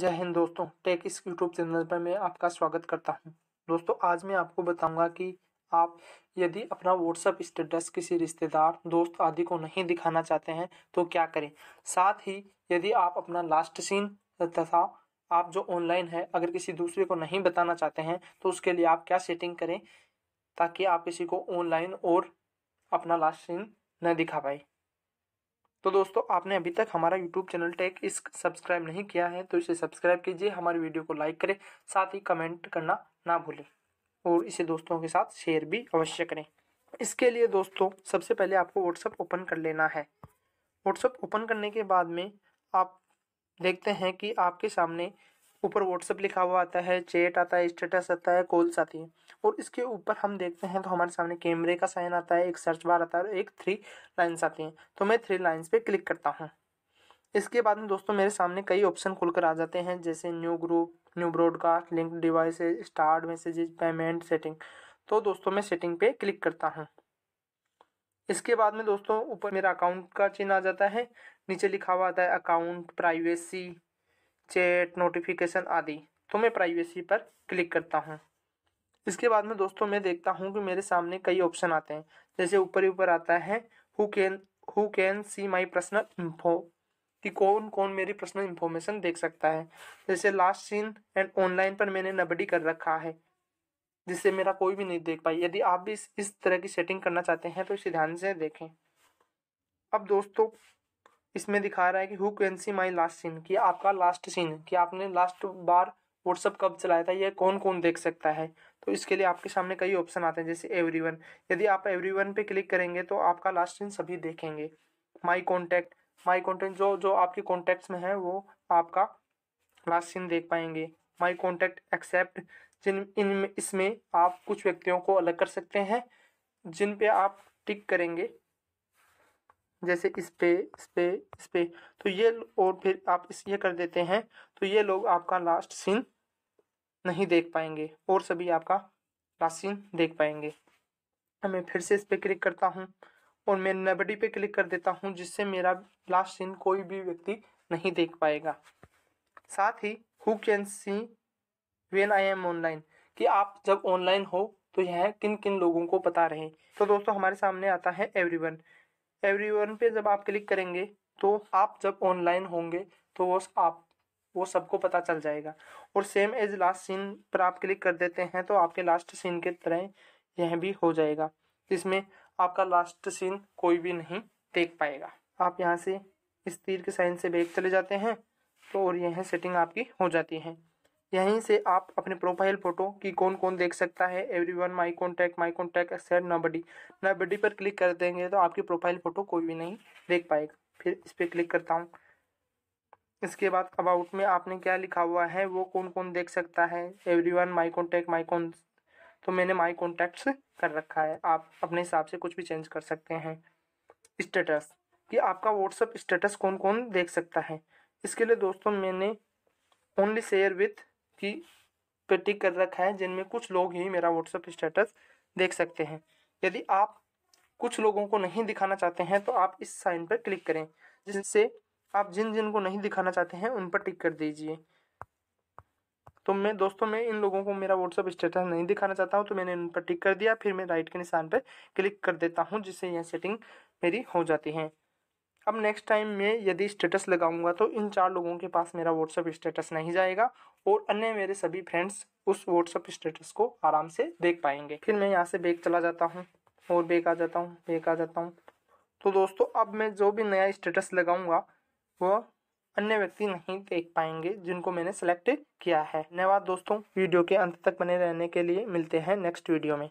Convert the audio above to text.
जय हिंद दोस्तों टेक इस यूट्यूब चैनल पर मैं आपका स्वागत करता हूं दोस्तों आज मैं आपको बताऊंगा कि आप यदि अपना व्हाट्सअप स्टेटस किसी रिश्तेदार दोस्त आदि को नहीं दिखाना चाहते हैं तो क्या करें साथ ही यदि आप अपना लास्ट सीन तथा आप जो ऑनलाइन है अगर किसी दूसरे को नहीं बताना चाहते हैं तो उसके लिए आप क्या सेटिंग करें ताकि आप किसी को ऑनलाइन और अपना लास्ट सीन न दिखा पाए तो दोस्तों आपने अभी तक हमारा यूट्यूब चैनल टेक इस सब्सक्राइब नहीं किया है तो इसे सब्सक्राइब कीजिए हमारी वीडियो को लाइक करें साथ ही कमेंट करना ना भूलें और इसे दोस्तों के साथ शेयर भी अवश्य करें इसके लिए दोस्तों सबसे पहले आपको व्हाट्सअप ओपन कर लेना है व्हाट्सअप ओपन करने के बाद में आप देखते हैं कि आपके सामने ऊपर व्हाट्सअप लिखा हुआ आता है चैट आता है स्टेटस आता है कॉल्स आती हैं और इसके ऊपर हम देखते हैं तो हमारे सामने कैमरे का साइन आता है एक सर्च बार आता है और एक थ्री लाइन्स आती हैं तो मैं थ्री लाइन्स पर क्लिक करता हूँ इसके बाद में दोस्तों मेरे सामने कई ऑप्शन खुलकर आ जाते हैं जैसे new group new broadcast link device start message payment setting तो दोस्तों मैं सेटिंग पे क्लिक करता हूँ इसके बाद में दोस्तों ऊपर मेरा अकाउंट का चिन्ह आ जाता है नीचे लिखा हुआ आता है अकाउंट प्राइवेसी चैट नोटिफिकेशन आदि तो मैं प्राइवेसी पर क्लिक करता हूँ इसके बाद में दोस्तों मैं देखता हूँ कि मेरे सामने कई ऑप्शन आते हैं जैसे ऊपर ही ऊपर आता है who can who can see my personal info कि कौन कौन मेरी पर्सनल इन्फॉर्मेशन देख सकता है जैसे लास्ट सीन एंड ऑनलाइन पर मैंने नबडी कर रखा है जिससे मेरा कोई भी नहीं देख पाई यदि आप भी इस, इस तरह की सेटिंग करना चाहते हैं तो इसे ध्यान से देखें अब दोस्तों इसमें दिखा रहा है कि who can see my last seen कि आपका लास्ट सीन कि आपने लास्ट बार व्हाट्सअप कब चलाया था यह कौन कौन देख सकता है तो इसके लिए आपके सामने कई ऑप्शन आते हैं जैसे वन यदि आप वन पे क्लिक करेंगे तो आपका लास्ट सीन सभी देखेंगे माई कॉन्टैक्ट माई कॉन्टैक्ट जो जो आपके कॉन्टैक्ट्स में है वो आपका लास्ट सीन देख पाएंगे माई कॉन्टैक्ट एक्सेप्ट जिन इन इसमें आप कुछ व्यक्तियों को अलग कर सकते हैं जिन पे आप टिक करेंगे जैसे इस पे इस पे इस पे तो ये और फिर आप इस ये कर देते हैं तो ये लोग आपका लास्ट सीन नहीं देख पाएंगे और सभी आपका लास्ट सीन देख पाएंगे मैं फिर से इस पर क्लिक करता हूँ और मैं नबडी पे क्लिक कर देता हूँ जिससे मेरा लास्ट सीन कोई भी व्यक्ति नहीं देख पाएगा साथ ही who can see when I am online कि आप जब ऑनलाइन हो तो यह किन किन लोगों को पता रहे तो दोस्तों हमारे सामने आता है एवरीवन वन पे जब आप क्लिक करेंगे तो आप जब ऑनलाइन होंगे तो वो आप वो सबको पता चल जाएगा और सेम एज लास्ट सीन पर आप क्लिक कर देते हैं तो आपके लास्ट सीन के तरह यह भी हो जाएगा इसमें आपका लास्ट सीन कोई भी नहीं देख पाएगा आप यहाँ से इस तीर के साइन से बैग चले जाते हैं तो और यह सेटिंग आपकी हो जाती है यहीं से आप अपने प्रोफाइल फ़ोटो की कौन कौन देख सकता है everyone my contact my contact except nobody पर क्लिक कर देंगे तो आपकी प्रोफाइल फ़ोटो कोई भी नहीं देख पाएगा फिर इस पर क्लिक करता हूँ इसके बाद अबाउट में आपने क्या लिखा हुआ है वो कौन कौन देख सकता है everyone my contact my con तो मैंने माई कॉन्टैक्ट्स कर रखा है आप अपने हिसाब से कुछ भी चेंज कर सकते हैं स्टेटस कि आपका व्हाट्सअप स्टेटस कौन कौन देख सकता है इसके लिए दोस्तों मैंने ओनली शेयर विथ की प्रतीक कर रखा है जिनमें कुछ लोग ही मेरा व्हाट्सअप स्टेटस देख सकते हैं यदि आप कुछ लोगों को नहीं दिखाना चाहते हैं तो आप इस साइन पर क्लिक करें जिससे आप जिन जिन को नहीं दिखाना चाहते हैं उन पर टिक कर दीजिए तो मैं दोस्तों मैं इन लोगों को मेरा व्हाट्सअप स्टेटस नहीं दिखाना चाहता हूँ तो मैंने उन पर टिक कर दिया फिर मैं राइट के निशान पर क्लिक कर देता हूँ जिससे यह सेटिंग मेरी हो जाती है अब नेक्स्ट टाइम मैं यदि स्टेटस लगाऊंगा तो इन चार लोगों के पास मेरा व्हाट्सअप स्टेटस नहीं जाएगा और अन्य मेरे सभी फ्रेंड्स उस व्हाट्सअप स्टेटस को आराम से देख पाएंगे फिर मैं यहाँ से बेक चला जाता हूँ और बैग आ जाता हूँ बेक आ जाता हूँ तो दोस्तों अब मैं जो भी नया स्टेटस लगाऊंगा वह अन्य व्यक्ति नहीं देख पाएंगे जिनको मैंने सेलेक्ट किया है धन्यवाद दोस्तों वीडियो के अंत तक बने रहने के लिए मिलते हैं नेक्स्ट वीडियो में